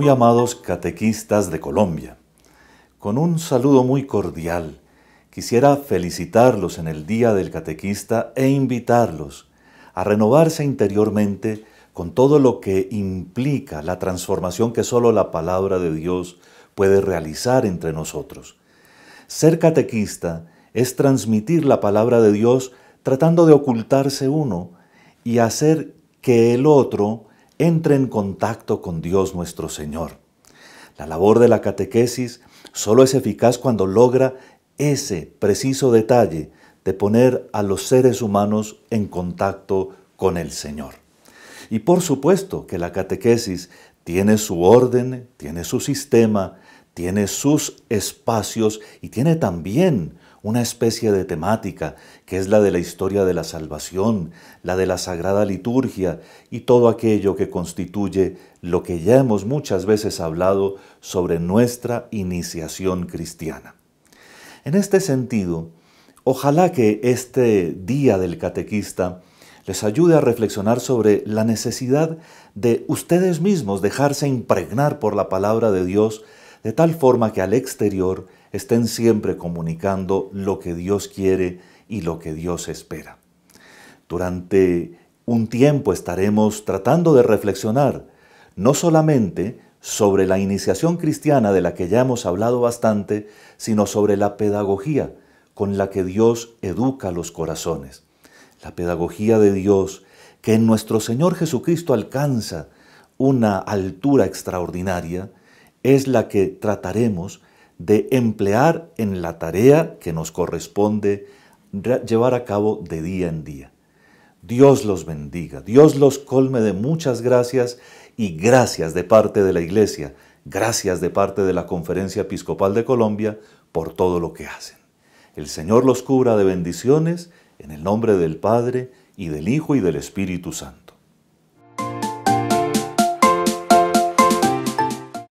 muy amados catequistas de Colombia, con un saludo muy cordial, quisiera felicitarlos en el Día del Catequista e invitarlos a renovarse interiormente con todo lo que implica la transformación que solo la palabra de Dios puede realizar entre nosotros. Ser catequista es transmitir la palabra de Dios tratando de ocultarse uno y hacer que el otro entre en contacto con Dios nuestro Señor. La labor de la catequesis solo es eficaz cuando logra ese preciso detalle de poner a los seres humanos en contacto con el Señor. Y por supuesto que la catequesis tiene su orden, tiene su sistema, tiene sus espacios y tiene también una especie de temática que es la de la historia de la salvación, la de la sagrada liturgia y todo aquello que constituye lo que ya hemos muchas veces hablado sobre nuestra iniciación cristiana. En este sentido, ojalá que este día del catequista les ayude a reflexionar sobre la necesidad de ustedes mismos dejarse impregnar por la palabra de Dios de tal forma que al exterior estén siempre comunicando lo que Dios quiere y lo que Dios espera. Durante un tiempo estaremos tratando de reflexionar no solamente sobre la iniciación cristiana de la que ya hemos hablado bastante, sino sobre la pedagogía con la que Dios educa los corazones. La pedagogía de Dios que en nuestro Señor Jesucristo alcanza una altura extraordinaria es la que trataremos de emplear en la tarea que nos corresponde llevar a cabo de día en día. Dios los bendiga, Dios los colme de muchas gracias y gracias de parte de la Iglesia, gracias de parte de la Conferencia Episcopal de Colombia por todo lo que hacen. El Señor los cubra de bendiciones en el nombre del Padre y del Hijo y del Espíritu Santo.